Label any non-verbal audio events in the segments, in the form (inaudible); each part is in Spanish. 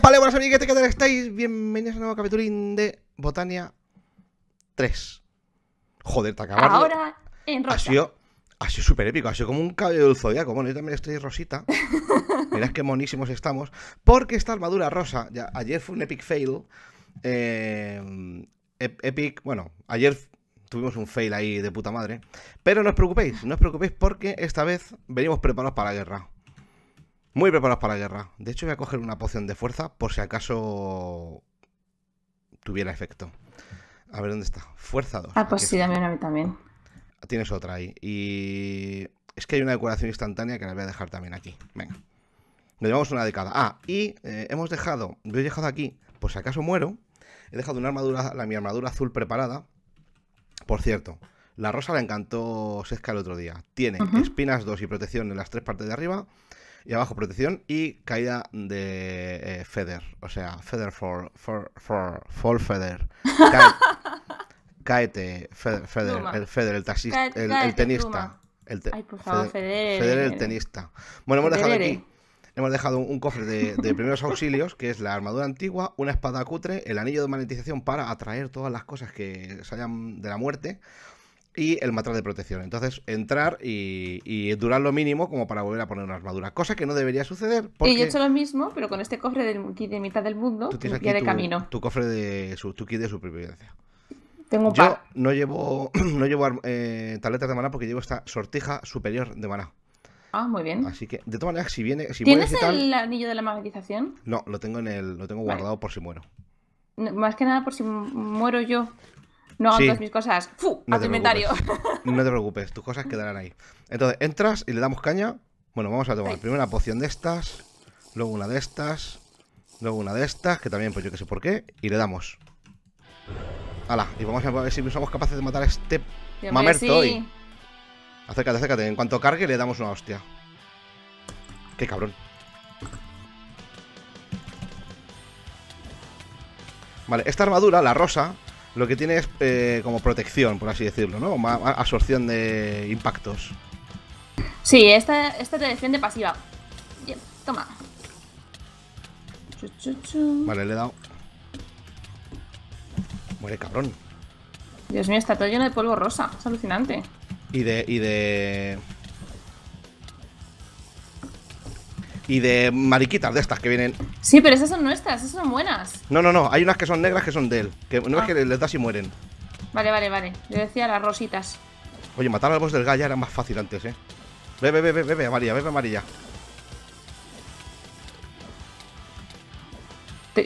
¡Hola buenas amigas! ¿qué tal estáis? Bienvenidos a un nuevo capítulo de Botania 3 Joder, te acabas Ahora en rosa Ha sido, súper épico, ha sido como un cabello del zodiaco Bueno, yo también estoy rosita (laughs) Mirad que monísimos estamos Porque esta armadura rosa, ayer fue un epic fail eh, Epic, bueno, ayer tuvimos un fail ahí de puta madre Pero no os preocupéis, no os preocupéis porque esta vez venimos preparados para la guerra muy preparados para la guerra. De hecho, voy a coger una poción de fuerza por si acaso tuviera efecto. A ver dónde está. Fuerza 2. Ah, pues sí, dame una a también. Tienes otra ahí. Y es que hay una decoración instantánea que la voy a dejar también aquí. Venga. Nos llevamos una de cada. Ah, y eh, hemos dejado, yo he dejado aquí, por si acaso muero, he dejado una armadura, la, mi armadura azul preparada. Por cierto, la rosa la encantó Sesca el otro día. Tiene espinas 2 y protección en las tres partes de arriba y abajo protección y caída de eh, Feder. O sea, Feder for, for, for fall caete, (laughs) Feder... el el taxista, el, tenista. El Ay, por favor, feder, feder, el tenista. Bueno, hemos dejado aquí hemos dejado un, cofre de, primeros auxilios, que es la armadura antigua, una espada cutre, el anillo de magnetización para atraer todas las cosas que salgan de la muerte, y el matraz de protección. Entonces, entrar y, durar lo mínimo como para volver a poner una armadura, cosa que no debería suceder. Porque... Y yo he hecho lo mismo, pero con este cofre de, de mitad del mundo, que de camino. Tu cofre de de supervivencia. Tengo yo no llevo, (clears throat) no llevo eh, tabletas de maná porque llevo esta sortija superior de maná. Ah, muy bien. Así que, de todas maneras, si viene. ¿Tienes el anillo de la magnetización? No, lo tengo en el, lo tengo guardado por si muero. más que nada por si muero yo. No, sí. todas mis cosas. ¡Fu! No a tu inventario. (laughs) No te preocupes, tus cosas quedarán ahí. Entonces, entras y le damos caña. Bueno, vamos a tomar primero una poción de estas, luego una de estas, luego una de estas, que también, pues yo que sé por qué, y le damos. ¡Hala! Y vamos a ver si somos capaces de matar a este Mamertoy. mamerto Acércate, acércate. En cuanto cargue, le damos una hostia. ¡Qué cabrón! Vale, esta armadura, la rosa, lo que tiene es eh, como protección, por así decirlo, ¿no? absorción de impactos. Sí, esta, esta te defiende pasiva. Bien, toma. Vale, le he dado. Muere cabrón. Dios mío, está todo lleno de polvo rosa. Es alucinante. Y de. y de. y de mariquitas de estas que vienen. Sí, pero esas son nuestras, esas son buenas. No, no, no, hay unas que son negras que son de él. Que no es ah. que les das y mueren. Vale, vale, vale. Yo decía las rositas. Oye, matar al voz del Gaia era más fácil antes, eh. Bebe, bebe, bebe, amarilla, bebe amarilla.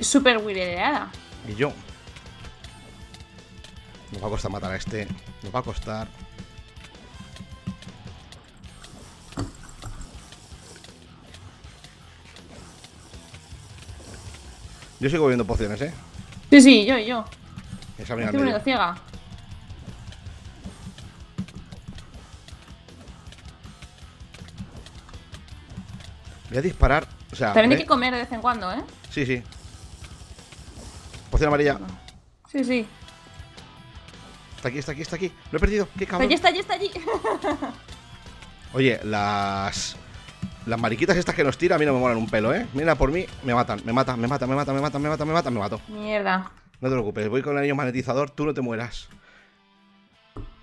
Súper ideada. Y yo. Nos va a costar matar a este. Nos va a costar. Yo sigo viendo pociones, ¿eh? Sí, sí, yo, y yo. Esa me una ciega. Voy a disparar. O sea, También hay que comer de vez en cuando, ¿eh? Sí, sí. Poción amarilla. Sí, sí. Está aquí, está aquí, está aquí. Lo he perdido. Qué cabrón. allí, está allí, está allí. (laughs) Oye, las las mariquitas estas que nos tiran a mí no me molan un pelo, ¿eh? Mira, por mí me matan, me matan, me matan, me matan, me matan, me matan, me matan, me mato. Mierda. No te preocupes, voy con el anillo magnetizador, tú no te mueras.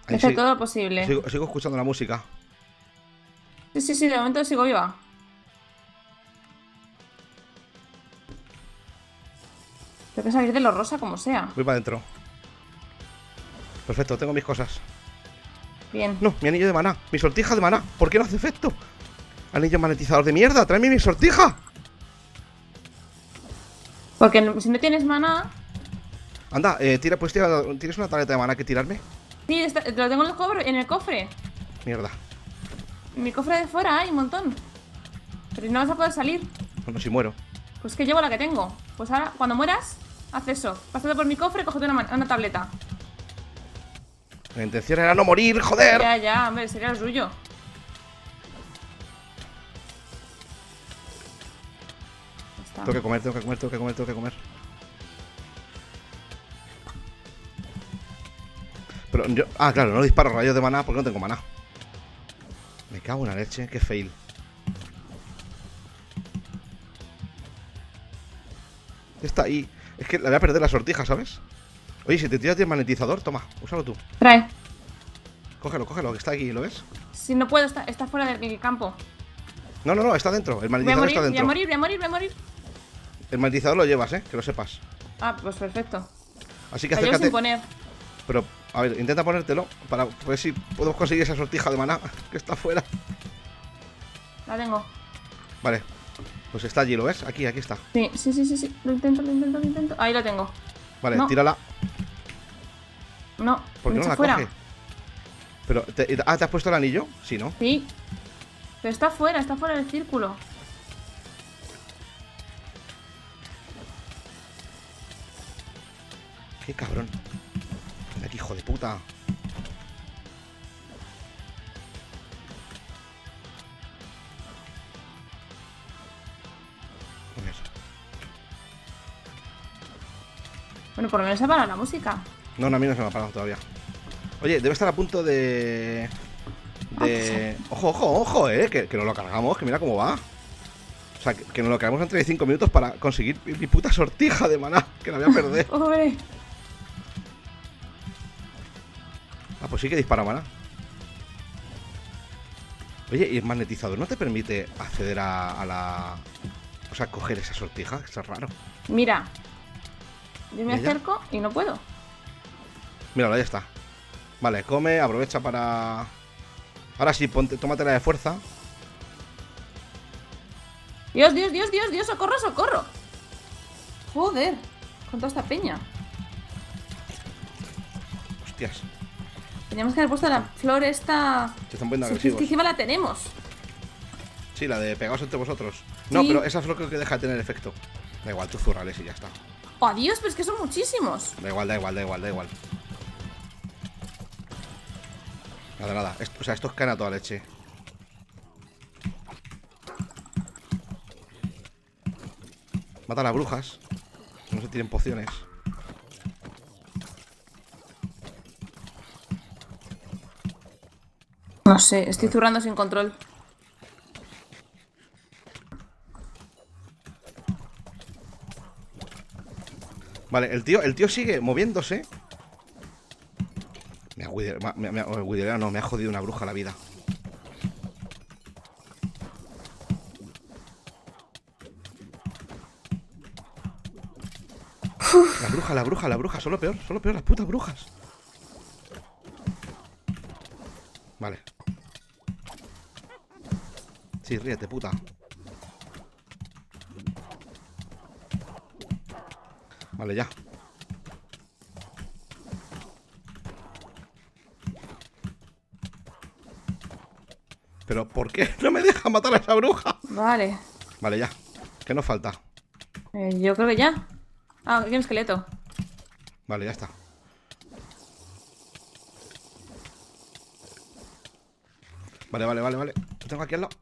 Es todo posible. Sigo, escuchando la música. Sí, sí, sí, de momento sigo viva. Tengo que salir de lo rosa como sea. Voy para adentro. Perfecto, tengo mis cosas. Bien. No, mi anillo de maná, mi sortija de maná. ¿Por qué no hace efecto? Anillo magnetizador de mierda, tráeme mi sortija. Porque si no tienes maná. Anda, eh, tira, pues tira, ¿tienes una tableta de maná que tirarme? Sí, te lo tengo en el, cofre, Mierda. mi cofre de fuera hay un montón. Pero no vas a poder salir. Bueno, si muero. Pues que llevo la que tengo. Pues ahora, cuando mueras, haz eso. Pásate por mi cofre y cógete una, tableta. La intención era no morir, joder. Ya, ya, hombre, sería el suyo. Tengo que comer, tengo que comer, tengo que comer, tengo que comer. Pero yo... Ah, claro, no disparo rayos de maná porque no tengo maná. Me cago en la leche, qué fail. Está ahí. Es que la voy a perder la sortija, ¿sabes? Oye, si te tiras el magnetizador, toma, úsalo tú. Trae. Cógelo, cógelo, que está aquí, ¿lo ves? Si no puedo, está, fuera del campo. No, no, no, está dentro. El magnetizador está dentro. Voy a morir, voy a morir, voy a morir. El maldizador lo llevas, ¿eh? Que lo sepas. Ah, pues perfecto. Así que acércate. Pero, a ver, intenta ponértelo para ver si podemos conseguir esa sortija de maná (laughs) que está afuera. La tengo. Vale. Pues está allí, ¿lo ves? Aquí, aquí está. Sí, sí, sí, sí. sí. Lo intento, lo intento, lo intento. Ahí la tengo. Vale, no. tírala. No, ¿Por qué no está fuera. Pero, te, ah, ¿te has puesto el anillo? Sí, ¿no? Sí. Pero está fuera, está fuera del círculo. Qué cabrón. aquí, hijo de puta. Bueno, por lo menos se ha parado la música. No, no, a mí no se me ha parado todavía. Oye, debe estar a punto de... De... Ojo, ojo, ojo, eh, que, nos lo cargamos, que mira cómo va. O sea, que, nos lo cargamos en 5 minutos para conseguir mi puta sortija de maná, que la voy a perder. (laughs) Pues sí que dispara mala. Oye, y el magnetizador no te permite acceder a, la. O sea, coger esa sortija, Está raro. Mira, yo me acerco y no puedo. Míralo, ya está. Vale, come, aprovecha para. Ahora sí, ponte, la de fuerza. Dios, Dios, Dios, Dios, Dios, socorro, socorro. Joder, con toda esta peña. Hostias. Teníamos que haber puesto la flor esta. Se están poniendo agresivos. Sí, que encima la tenemos. Sí, la de pegados entre vosotros. No, pero esa flor creo que deja de tener efecto. Da igual, tú zurrales y ya está. Oh, adiós, pero es que son muchísimos. Da igual, da igual, da igual, da igual. Nada, nada. o sea, estos es a toda leche. Mata a las brujas. No se tienen pociones. No sé, estoy zurrando sin control. Vale, el tío, el tío sigue moviéndose. Me ha, me, no, me ha jodido una bruja la vida. La bruja, la bruja, la bruja, solo peor, solo peor, las putas brujas. Vale, Sí, ríete, puta. Vale, ya. Pero, ¿por qué (laughs) no me deja matar a esa bruja? Vale. Vale, ya. ¿Qué nos falta? Eh, yo creo que ya. Ah, aquí hay un esqueleto. Vale, ya está. Vale, vale, vale, vale. Lo tengo aquí al lado.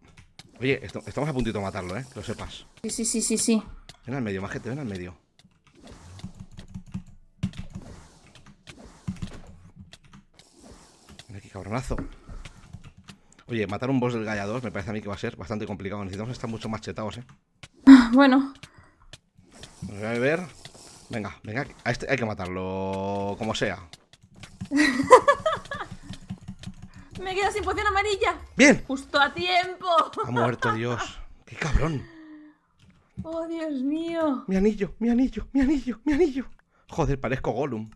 Oye, estamos a puntito de matarlo, ¿eh? Que lo sepas. Sí, sí, sí, sí, sí. Ven al medio, majete, ven al medio. Ven aquí, cabronazo. Oye, matar un boss del Gaia me parece a mí que va a ser bastante complicado. Necesitamos estar mucho más chetados, ¿eh? (laughs) Bueno. a ver. Venga, venga. Este hay que matarlo como sea. (laughs) Me quedo sin poción amarilla. Bien. Justo a tiempo. Ha muerto, Dios. Qué cabrón. Oh, Dios mío. Mi anillo, mi anillo, mi anillo, mi anillo. Joder, parezco Gollum.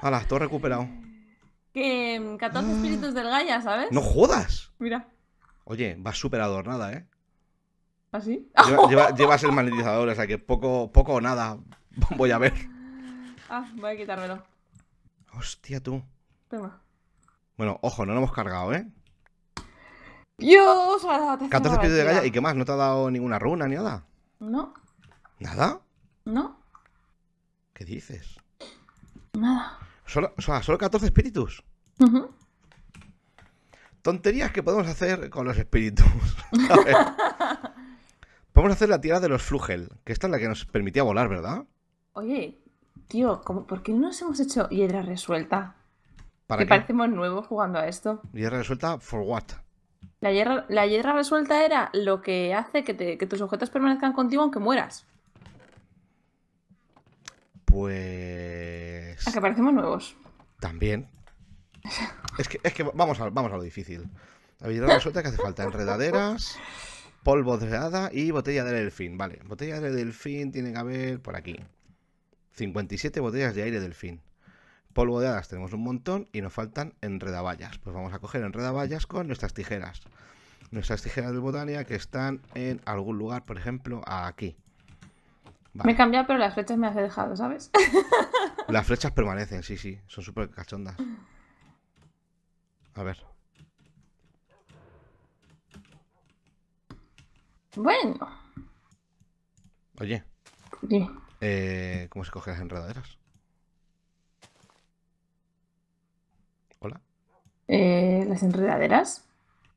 Hala, todo recuperado. Que 14 mm, ah. espíritus del Gaia, ¿sabes? ¡No jodas! Mira. Oye, vas súper adornada, ¿eh? ¿Ah, sí? (laughs) llevas el magnetizador, o sea que poco, poco o nada (laughs) voy a ver. Ah, voy a quitármelo. Hostia, tú. Toma. Bueno, ojo, no lo hemos cargado, ¿eh? Dios, ha 14 espíritus de galla y qué más, no te ha dado ninguna runa ni nada. No. ¿Nada? No. ¿Qué dices? Nada. Solo, o sea, solo 14 espíritus. Tonterías que podemos hacer con los espíritus. (laughs) podemos hacer la tierra de los flugel, que esta es la que nos permitía volar, ¿verdad? Oye, tío, ¿por qué no nos hemos hecho hiedra resuelta? que parecemos nuevos jugando a esto. Hierra resuelta, for what? La hierra, la resuelta era lo que hace que, tus objetos permanezcan contigo aunque mueras. Pues. A que parecemos nuevos. También. (laughs) es que, es que vamos, a, vamos a lo difícil. La hierra resuelta que hace falta enredaderas, polvo de hada y botella de delfín. Vale, botella de delfín tiene que haber por aquí. 57 botellas de aire delfín. Polvo de hadas tenemos un montón y nos faltan enredaballas, Pues vamos a coger enredaballas con nuestras tijeras. Nuestras tijeras de botania que están en algún lugar, por ejemplo, aquí. Me he cambiado, pero las flechas me las dejado, ¿sabes? (laughs) Las flechas permanecen, sí, sí. Son súper cachondas. A ver. Bueno. Oye. Eh, ¿Cómo se cogen las enredaderas? Eh, las enredaderas.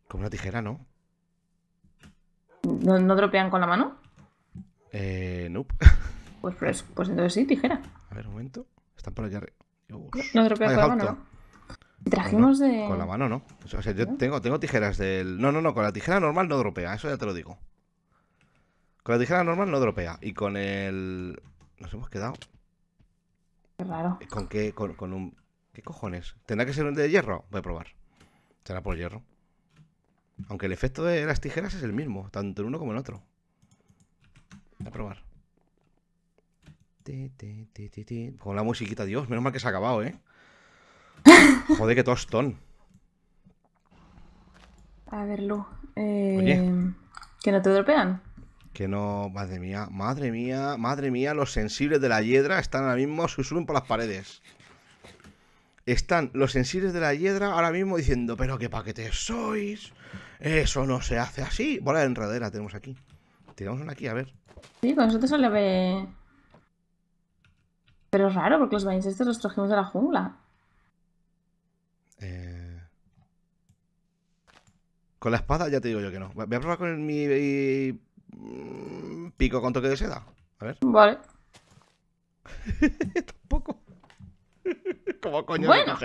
Con una tijera, ¿no? ¿No, dropean con la mano? Eh, (laughs) pues, pues, pues, entonces sí, tijera. A ver, un momento. Están por allá No, con la mano, ¿no? Trajimos de. Con la mano, ¿no? O sea, yo tengo, tengo tijeras del. No, no, no, con la tijera normal no dropea, eso ya te lo digo. Con la tijera normal no dropea. Y con el. Nos hemos quedado. Qué raro. ¿Con qué? con un. ¿Qué cojones? ¿Tendrá que ser de hierro? Voy a probar. Será por hierro. Aunque el efecto de las tijeras es el mismo, tanto en uno como en otro. Voy a probar. Con la musiquita, Dios, menos mal que se ha acabado, ¿eh? (laughs) Joder, qué tostón. A ver, Lu. Eh, ¿Que no te golpean? Que no, madre mía, madre mía, madre mía, los sensibles de la hiedra están ahora mismo, se suben por las paredes están los sensibles de la hiedra ahora mismo diciendo, pero qué paquetes sois, eso no se hace así. Bola de enredadera tenemos aquí. Tenemos una aquí, a ver. Sí, con nosotros se le ve... Pero es raro, porque los estos los trajimos de la jungla. Eh, con la espada ya te digo yo que no. Voy a probar con mi mm, pico con toque de seda. A ver. Vale. (laughs) Tampoco. (laughs) ¿Cómo coño bueno,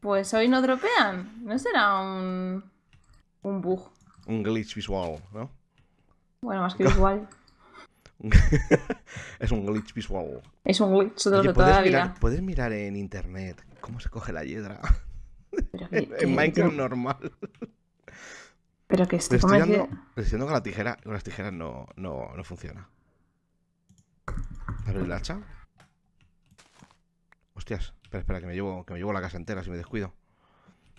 Pues hoy no dropean. No será un. un bug. Un glitch visual, ¿no? Bueno, más que visual. (laughs) es un glitch visual. Es un glitch de, toda la vida. Puedes mirar en internet cómo se coge la hiedra. (laughs) en, Minecraft normal. Pero que estoy, estoy Diciendo que... la tijera, las tijeras no, no, no funciona. el hacha? Hostias. Espera, espera, que me llevo, que me llevo la casa entera si me descuido.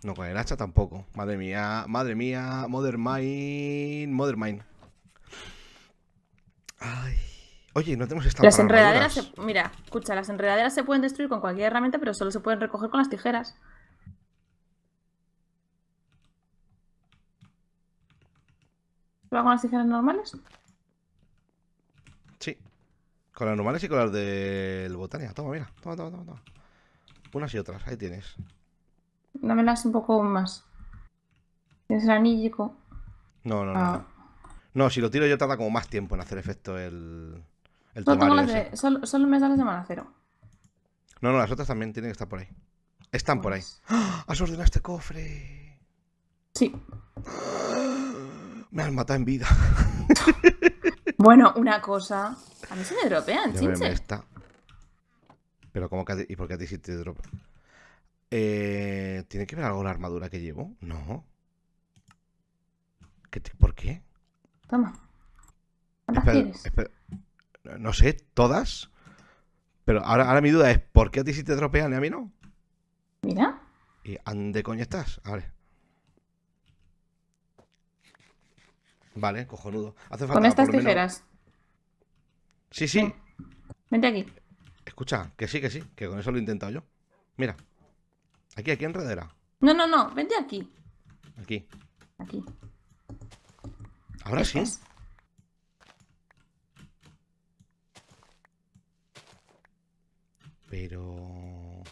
No, con el hacha tampoco. Madre mía, madre mía, Mother Mine, Mother Mine. Ay. Oye, no tenemos esta Las enredaderas, se... mira, escucha, las enredaderas se pueden destruir con cualquier herramienta, pero solo se pueden recoger con las tijeras. ¿Va con las tijeras normales? Sí. Con las normales y con las del Botania. Toma, mira. Toma, toma, toma. toma unas y otras, ahí tienes. Dámelas un poco más. es el anillo No, no, ah. no. No, si lo tiro yo tarda como más tiempo en hacer efecto el. el solo, de, solo, me No, no, las otras también tienen que estar por ahí. Están por ahí. Pues- ¡Ah! ¡Has ordenado este cofre! Sí. Me han matado en vida. (laughs) bueno, una cosa. A mí se me dropean, chinche. Pero como que... ¿Y por qué a ti si te drop? Eh, ¿Tiene que ver algo la armadura que llevo? No. ¿Qué ¿Por qué? Toma. ¿Cuántas tienes? No sé, ¿todas? Pero ahora, ahora mi duda es, ¿por qué a ti si te dropean y a mí no? Mira. ¿Y dónde coño estás? A ver. Vale, cojonudo. Con estas tijeras. Sí, sí. Vente aquí. Escucha, que sí, que sí, que con eso lo he intentado yo. Mira. Aquí, aquí, enredera. No, no, no, vente aquí. Aquí. Aquí. Ahora sí. Pero...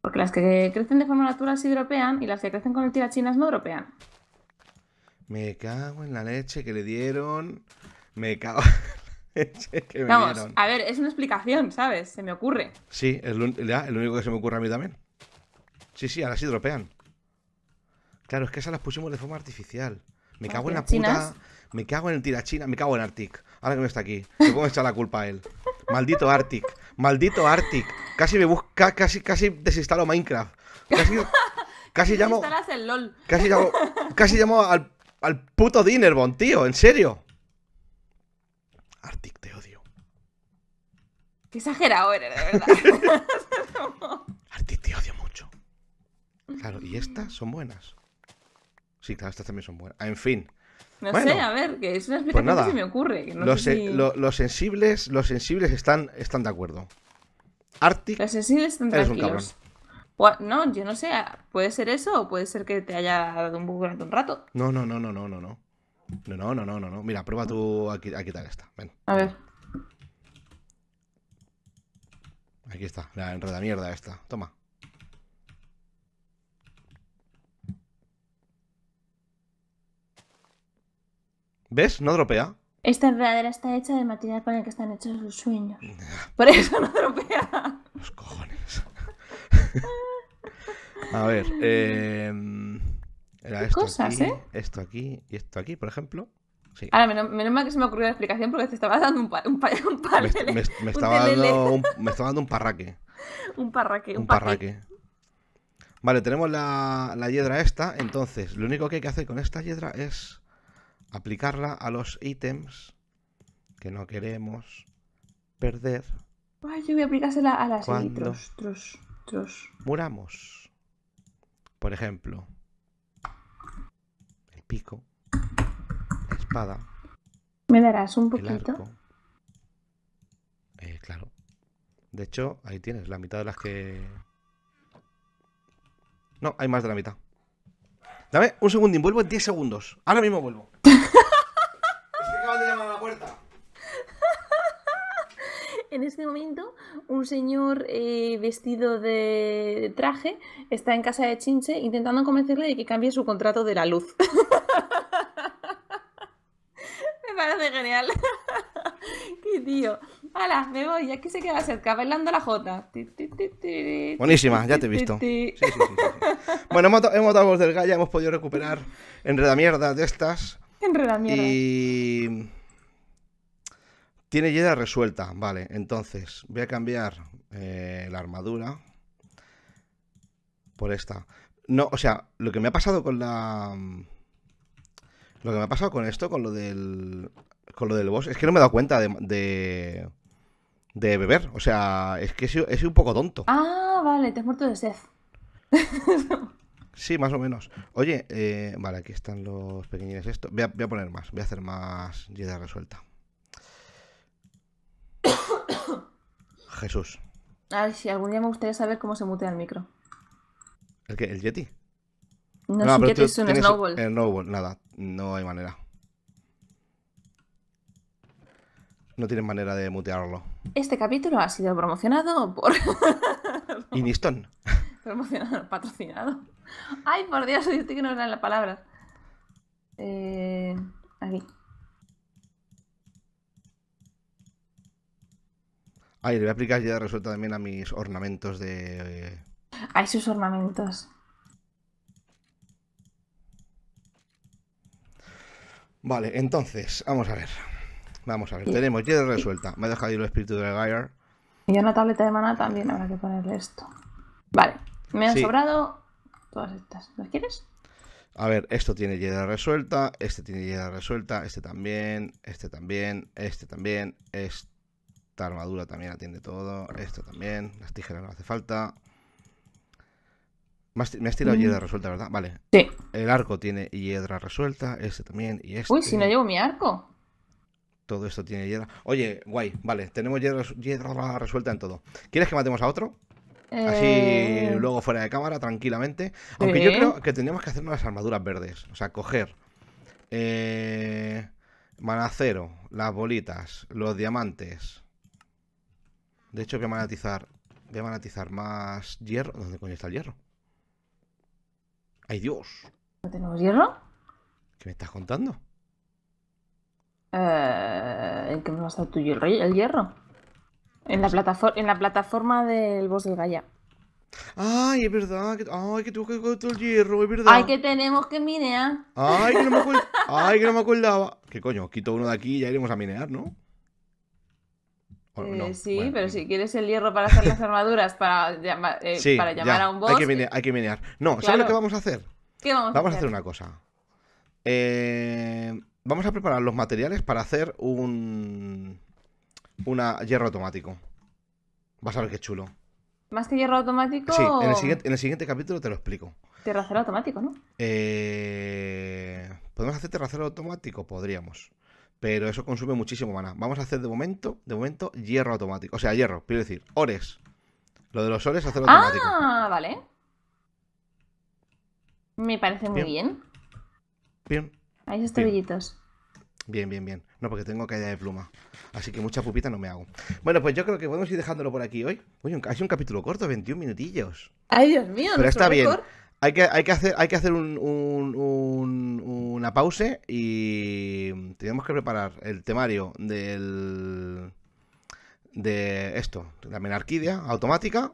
Porque las que crecen de forma natural sí dropean y las que crecen con el tirachinas no dropean. Me cago en la leche que le dieron. Me cago... Vamos, a ver, es una explicación, ¿sabes? Se me ocurre. Sí, es lo, único que se me ocurre a mí también. Sí, sí, ahora sí dropean. Claro, es que esas las pusimos de forma artificial. Me cago en la puta. Me cago en el tirachina, me cago en Arctic. Ahora que no está aquí, Me puedo echar la culpa a él. Maldito Arctic, maldito Arctic. Casi me busca, casi, casi desinstalo Minecraft. (laughs) Casi, llamo. Casi llamo, al, al puto Dinnerbon, tío, en serio. Arctic, te odio. Qué exagerado eres, de verdad. (laughs) Arctic, te odio mucho. Claro, y estas son buenas. Sí, claro, estas también son buenas. En fin. No sé, a ver, que es una explicación pues que se me ocurre. los, sensibles, los sensibles están, están de acuerdo. Arctic. Los sensibles están tranquilos. no, yo no sé. Puede ser eso o puede ser que te haya dado un bug durante un rato. no, no, no, no, no, no. No, no, no, no, no. Mira, prueba tú a, quitar esta. Ven. A ver. Aquí está, la enreda mierda esta. Toma. ¿Ves? No dropea. Esta enredadera está hecha de material con el que están hechos sus sueños. (laughs) Por eso no dropea. Los cojones. (laughs) a ver, eh esto cosas, aquí, ¿eh? Esto aquí y esto aquí, por ejemplo. Ahora, menos, mal que se me ocurrió la explicación porque te estaba dando un, par, me, estaba dando un, me un parraque. un parraque, un, parraque. Vale, tenemos la, la, hiedra esta. Entonces, lo único que hay que hacer con esta hiedra es aplicarla a los ítems que no queremos perder. yo voy a aplicársela a las Cuando... Muramos. Por ejemplo, espada. ¿Me darás un poquito? Eh, claro. De hecho, ahí tienes la mitad de las que... No, hay más de la mitad. Dame un segundo, vuelvo en 10 segundos. Ahora mismo vuelvo. (laughs) a la puerta. en este momento, un señor eh, vestido de traje está en casa de Chinche intentando convencerle de que cambie su contrato de la luz. (laughs) parece genial. (laughs) Qué tío. Hala, me voy, aquí se queda cerca, bailando la Jota. Buenísima, ya te he visto. bueno, hemos, dado voz del Gaia, hemos podido recuperar enredamierda de estas. Enredamierda. Y. Tiene Yeda resuelta, vale. Entonces, voy a cambiar eh, la armadura por esta. No, o sea, lo que me ha pasado con la mm, lo que me ha pasado con esto, con lo del. Con lo del boss, es que no me he dado cuenta de. de, beber. O sea, es que he sido, un poco tonto. Ah, vale, te has muerto de sed. sí, más o menos. Oye, eh, vale, aquí están los pequeñines esto. Voy a, poner más, voy a hacer más yeda resuelta. (coughs) Jesús. Ay, si algún día me gustaría saber cómo se mutea el micro. ¿El qué? ¿El Yeti? No, sé qué es un snowball. El snowball, nada. No hay manera. No tienes manera de mutearlo. Este capítulo ha sido promocionado por. (laughs) Iniston. (laughs) promocionado, patrocinado. Ay, por Dios, yo que no las la Eh, aquí. Ay, le voy a aplicar ya resuelta también a mis ornamentos de. Eh, a sus ornamentos. Vale, entonces, vamos a ver. Vamos a ver, tenemos ya resuelta. Me ha dejado ir el espíritu de Gaier. Y una tableta de maná también habrá que ponerle esto. Vale, me han sobrado todas estas. ¿Las quieres? A ver, esto tiene llegada resuelta, este tiene Jedi resuelta, este también, este también, este también, esta armadura también atiende todo, esto también, las tijeras no hace falta. Me has tirado hiedra resuelta, ¿verdad? Vale. Sí. El arco tiene hiedra resuelta, este también y este. Uy, si no llevo mi arco. Todo esto tiene hiedra. Oye, guay, vale, tenemos hiedra, resuelta en todo. ¿Quieres que matemos a otro? Así eh. luego fuera de cámara, tranquilamente. Aunque yo creo que tendríamos que hacernos las armaduras verdes. O sea, coger eh, manacero, las bolitas, los diamantes. De hecho, voy a manatizar. Voy a manatizar más hierro. ¿Dónde coño está el hierro? ¡Ay, Dios! ¿No tenemos hierro? ¿Qué me estás contando? Eh, ¿En qué me va a tu hierro? ¿El hierro? En la, pues- plataforma del bosque del Gaia. Ay, es verdad. Ay, que tengo que coger todo el hierro, es verdad. Ay, que tenemos que minear. Ay, que no me, (laughs) acuer... Ay, que no me acordaba. ¿Qué coño? Quito uno de aquí y ya iremos a minear, ¿no? Eh, sí, pero si quieres el hierro para hacer las armaduras para, eh, llamar a un boss. Hay que, minear. No, ¿sabes lo que vamos a hacer? vamos, a hacer? una cosa. Eh, vamos a preparar los materiales para hacer un. Una hierro automático. Vas a ver qué chulo. ¿Más que hierro automático? Sí, en el siguiente, capítulo te lo explico. Terracero automático, ¿no? ¿Podemos hacer terracero automático? Podríamos pero eso consume muchísimo mana. Vamos a hacer de momento, de momento, hierro automático. O sea, hierro, quiero decir, ores. Lo de los ores, hacerlo automático. Ah, vale. Me parece muy bien. Bien. Ahí Hay estrellitos. Bien. bien, bien, bien. No, porque tengo caída de pluma. Así que mucha pupita no me hago. Bueno, pues yo creo que podemos ir dejándolo por aquí hoy. Oye, ha sido un capítulo corto, 21 minutillos. Ay, Dios mío, pero está bien. Hay que, hacer, una pausa y tenemos que preparar el temario del de esto, la menarquidia automática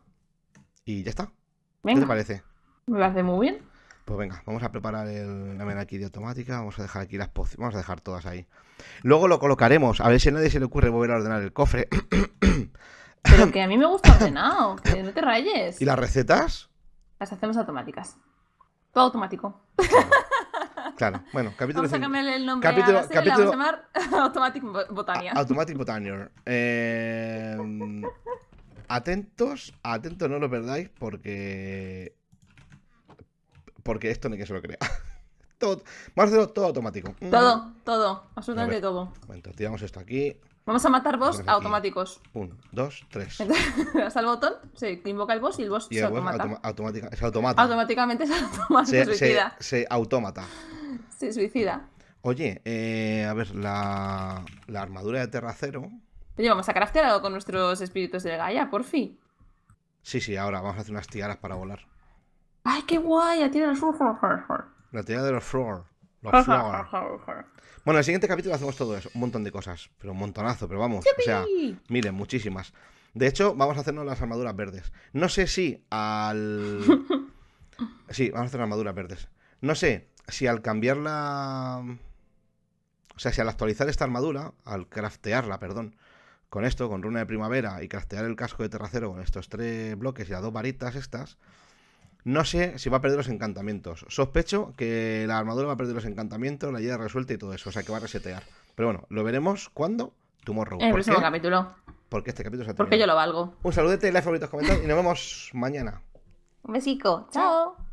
y ya está. ¿Qué te parece? Me parece muy bien. Pues venga, vamos a preparar la menarquidia automática, vamos a dejar aquí las pociones, vamos a dejar todas ahí. Luego lo colocaremos, a ver si a nadie se le ocurre volver a ordenar el cofre. Pero que a mí me gusta ordenado, que no te rayes. ¿Y las recetas? Las hacemos automáticas. Todo automático. (laughs) Claro, bueno, capítulo... Vamos a cambiarle el nombre capítulo, a la capítulo... vamos a llamar (laughs) Automatic Botania. Automatic eh, Botania. atentos, atentos, no lo perdáis porque... Porque esto ni que se lo crea. (laughs) Todo, vamos a hacerlo todo automático. Todo, mm. todo, absolutamente todo. Un tiramos esto aquí. Vamos a matar boss automáticos. Uno, dos, tres. Entonces, el (laughs) botón, se invoca el boss y el boss se automata. automática, se automata. Automáticamente se (laughs) automata. Se, suicida. Se, automata. Se suicida. Oye, eh, a ver, la, la armadura de Terracero. Oye, vamos a craftear algo con nuestros espíritus de Gaia, por fin. Sí, sí, ahora vamos a hacer unas tiaras para volar. ¡Ay, qué guay! La tira de los La tira de los Floor. Bueno, el siguiente capítulo hacemos todo eso, un montón de cosas, pero un montonazo, pero vamos, o sea, miren, muchísimas. De hecho, vamos a hacernos las armaduras verdes. No sé si al... (laughs) Sí, vamos a hacer armaduras verdes. No sé si al cambiarla, O sea, si al actualizar esta armadura, al craftearla, perdón, con esto, con runa de primavera y craftear el casco de terracero con estos tres bloques y las dos varitas estas, no sé si va a perder los encantamientos. Sospecho que la armadura va a perder los encantamientos, la llave resuelta y todo eso. O sea que va a resetear. Pero bueno, lo veremos cuando. Tomorrow. En el próximo capítulo. Porque este capítulo se ha Porque yo lo valgo. Un saludete, like, favoritos, comentarios y nos vemos mañana. Un besico. Chao.